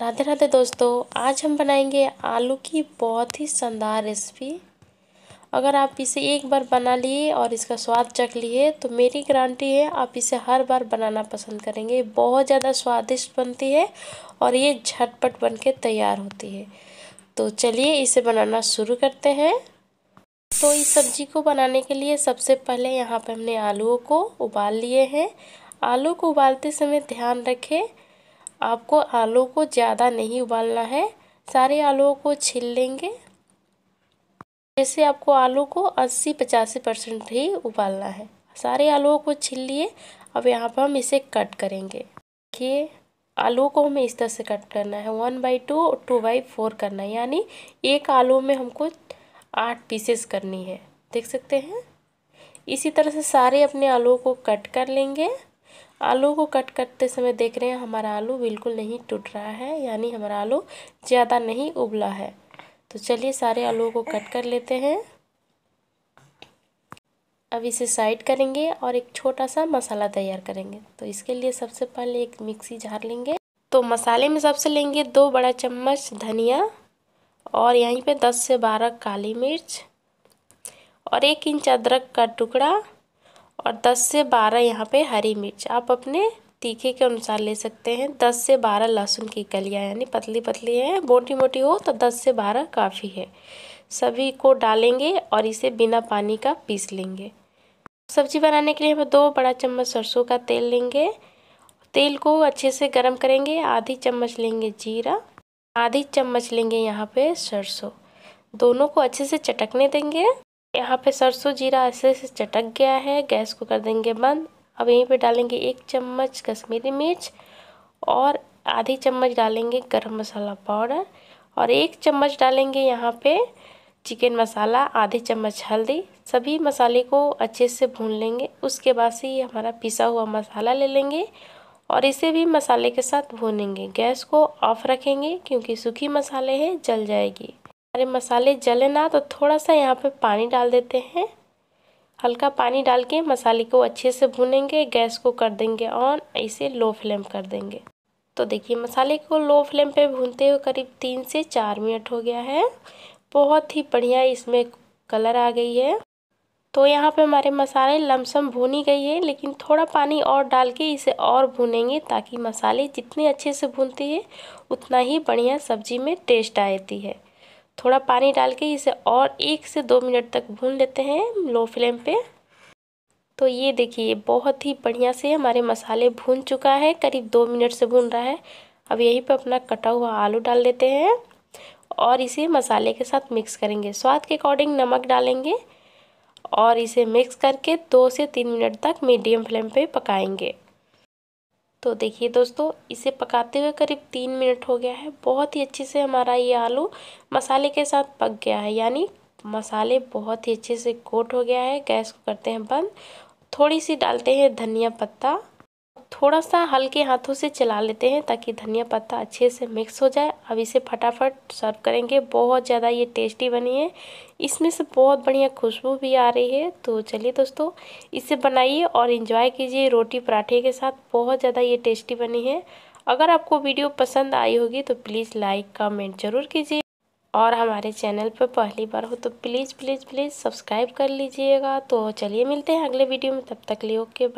राधे राधे दोस्तों आज हम बनाएंगे आलू की बहुत ही शानदार रेसिपी अगर आप इसे एक बार बना लिए और इसका स्वाद चख लिए तो मेरी गारंटी है आप इसे हर बार बनाना पसंद करेंगे बहुत ज़्यादा स्वादिष्ट बनती है और ये झटपट बनके तैयार होती है तो चलिए इसे बनाना शुरू करते हैं तो इस सब्जी को बनाने के लिए सबसे पहले यहाँ पर हमने आलूओं को उबाल लिए हैं आलू को उबालते समय ध्यान रखें आपको आलू को ज़्यादा नहीं उबालना है सारे आलूओं को छील लेंगे जैसे आपको आलू को 80 पचासी परसेंट ही उबालना है सारे आलूओं को छील लिए अब यहाँ पर हम इसे कट करेंगे देखिए आलू को हमें इस तरह से कट करना है वन बाई टू और टू बाई फोर करना है यानी एक आलू में हमको आठ पीसेस करनी है देख सकते हैं इसी तरह से सारे अपने आलू को कट कर लेंगे आलू को कट करते समय देख रहे हैं हमारा आलू बिल्कुल नहीं टूट रहा है यानी हमारा आलू ज़्यादा नहीं उबला है तो चलिए सारे आलू को कट कर लेते हैं अब इसे साइड करेंगे और एक छोटा सा मसाला तैयार करेंगे तो इसके लिए सबसे पहले एक मिक्सी झार लेंगे तो मसाले में सबसे लेंगे दो बड़ा चम्मच धनिया और यहीं पे दस से बारह काली मिर्च और एक इंच अदरक का टुकड़ा और दस से बारह यहाँ पे हरी मिर्च आप अपने तीखे के अनुसार ले सकते हैं दस से बारह लहसुन की कलियाँ यानी पतली पतली हैं मोटी मोटी हो तो दस से बारह काफ़ी है सभी को डालेंगे और इसे बिना पानी का पीस लेंगे सब्जी बनाने के लिए हम दो बड़ा चम्मच सरसों का तेल लेंगे तेल को अच्छे से गर्म करेंगे आधी चम्मच लेंगे जीरा आधी चम्मच लेंगे यहाँ पे सरसों दोनों को अच्छे से चटकने देंगे यहाँ पे सरसों जीरा ऐसे से चटक गया है गैस को कर देंगे बंद अब यहीं पे डालेंगे एक चम्मच कश्मीरी मिर्च और आधी चम्मच डालेंगे गरम मसाला पाउडर और एक चम्मच डालेंगे यहाँ पे चिकन मसाला आधी चम्मच हल्दी सभी मसाले को अच्छे से भून लेंगे उसके बाद से ये हमारा पिसा हुआ मसाला ले लेंगे और इसे भी मसाले के साथ भूनेंगे गैस को ऑफ रखेंगे क्योंकि सूखी मसाले हैं जल जाएगी हमारे मसाले जले ना तो थोड़ा सा यहाँ पे पानी डाल देते हैं हल्का पानी डाल के मसाले को अच्छे से भूनेंगे गैस को कर देंगे ऑन इसे लो फ्लेम कर देंगे तो देखिए मसाले को लो फ्लेम पे भूनते हुए करीब तीन से चार मिनट हो गया है बहुत ही बढ़िया इसमें कलर आ गई है तो यहाँ पे हमारे मसाले लमसम भूनी गई है लेकिन थोड़ा पानी और डाल के इसे और भूनेंगे ताकि मसाले जितने अच्छे से भूनती है उतना ही बढ़िया सब्जी में टेस्ट आती है थोड़ा पानी डाल के इसे और एक से दो मिनट तक भून लेते हैं लो फ्लेम पे तो ये देखिए बहुत ही बढ़िया से हमारे मसाले भून चुका है करीब दो मिनट से भून रहा है अब यहीं पे अपना कटा हुआ आलू डाल देते हैं और इसे मसाले के साथ मिक्स करेंगे स्वाद के अकॉर्डिंग नमक डालेंगे और इसे मिक्स करके दो से तीन मिनट तक मीडियम फ्लेम पर पकाएँगे तो देखिए दोस्तों इसे पकाते हुए करीब तीन मिनट हो गया है बहुत ही अच्छे से हमारा ये आलू मसाले के साथ पक गया है यानी मसाले बहुत ही अच्छे से कोट हो गया है गैस को करते हैं बंद थोड़ी सी डालते हैं धनिया पत्ता थोड़ा सा हल्के हाथों से चला लेते हैं ताकि धनिया पत्ता अच्छे से मिक्स हो जाए अब इसे फटाफट सर्व करेंगे बहुत ज़्यादा ये टेस्टी बनी है इसमें से बहुत बढ़िया खुशबू भी आ रही है तो चलिए दोस्तों इसे बनाइए और इन्जॉय कीजिए रोटी पराठे के साथ बहुत ज़्यादा ये टेस्टी बनी है अगर आपको वीडियो पसंद आई होगी तो प्लीज़ लाइक कमेंट ज़रूर कीजिए और हमारे चैनल पर पहली बार हो तो प्लीज़ प्लीज़ प्लीज़ सब्सक्राइब कर लीजिएगा तो चलिए मिलते हैं अगले वीडियो में तब तक लिए ओके बाय